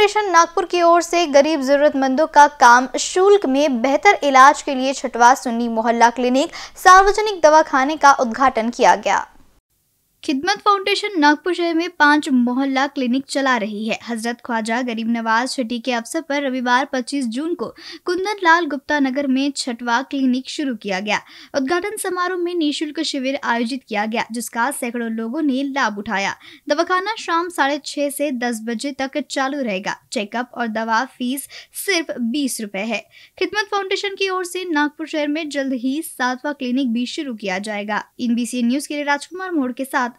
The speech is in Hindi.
फाउंडेशन नागपुर की ओर से गरीब जरूरतमंदों का काम शुल्क में बेहतर इलाज के लिए छठवा सुन्नी मोहल्ला क्लिनिक सार्वजनिक दवाखाने का उद्घाटन किया गया खिदमत फाउंडेशन नागपुर शहर में पांच मोहल्ला क्लिनिक चला रही है हजरत ख्वाजा गरीब नवाज छठी के अवसर पर रविवार 25 जून को कुंदन लाल गुप्ता नगर में छठवा क्लिनिक शुरू किया गया उद्घाटन समारोह में निःशुल्क शिविर आयोजित किया गया जिसका सैकड़ों लोगों ने लाभ उठाया दवाखाना शाम साढ़े छह से दस बजे तक चालू रहेगा चेकअप और दवा फीस सिर्फ बीस रूपए है खिदमत फाउंडेशन की ओर से नागपुर शहर में जल्द ही सातवा क्लिनिक भी शुरू किया जाएगा इन न्यूज के लिए राजकुमार मोड़ के साथ